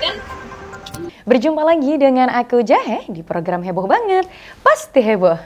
Kan? Berjumpa lagi dengan aku Jahe di program heboh banget, pasti heboh.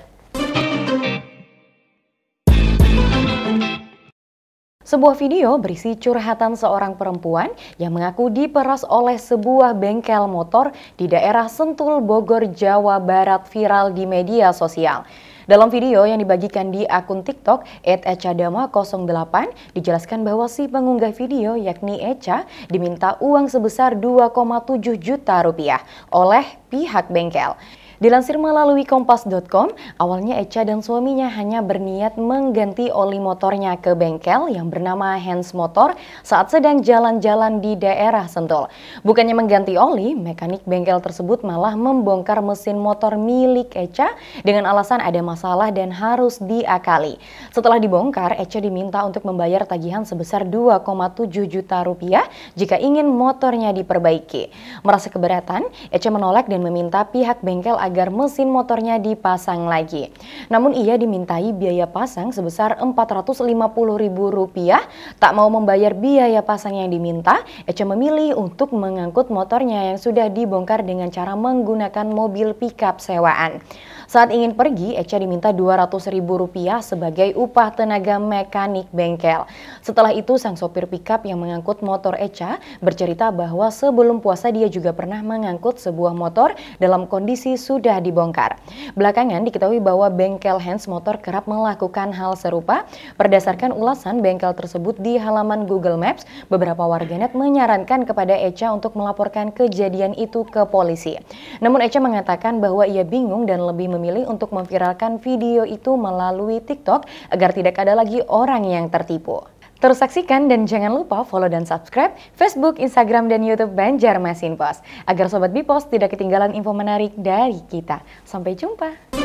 Sebuah video berisi curhatan seorang perempuan yang mengaku diperas oleh sebuah bengkel motor di daerah Sentul, Bogor, Jawa Barat viral di media sosial. Dalam video yang dibagikan di akun TikTok echadama 08 dijelaskan bahwa si pengunggah video yakni Echa diminta uang sebesar 2,7 juta rupiah oleh pihak bengkel. Dilansir melalui kompas.com, awalnya Echa dan suaminya hanya berniat mengganti oli motornya ke bengkel yang bernama Hans Motor saat sedang jalan-jalan di daerah Sentul. Bukannya mengganti oli, mekanik bengkel tersebut malah membongkar mesin motor milik Echa dengan alasan ada masalah dan harus diakali. Setelah dibongkar, Echa diminta untuk membayar tagihan sebesar 2,7 juta rupiah jika ingin motornya diperbaiki. Merasa keberatan, Echa menolak dan meminta pihak bengkel agar mesin motornya dipasang lagi. Namun ia dimintai biaya pasang sebesar Rp450.000, tak mau membayar biaya pasang yang diminta, Eca memilih untuk mengangkut motornya yang sudah dibongkar dengan cara menggunakan mobil pickup sewaan. Saat ingin pergi, Eca diminta Rp200.000 sebagai upah tenaga mekanik bengkel. Setelah itu, sang sopir pickup yang mengangkut motor Eca bercerita bahwa sebelum puasa dia juga pernah mengangkut sebuah motor dalam kondisi sulit sudah dibongkar. Belakangan diketahui bahwa bengkel Hans Motor kerap melakukan hal serupa. Berdasarkan ulasan bengkel tersebut di halaman Google Maps, beberapa warganet menyarankan kepada Echa untuk melaporkan kejadian itu ke polisi. Namun Echa mengatakan bahwa ia bingung dan lebih memilih untuk memviralkan video itu melalui TikTok agar tidak ada lagi orang yang tertipu. Terus saksikan dan jangan lupa follow dan subscribe Facebook, Instagram, dan Youtube Banjarmasin Pos agar Sobat Bipos tidak ketinggalan info menarik dari kita. Sampai jumpa!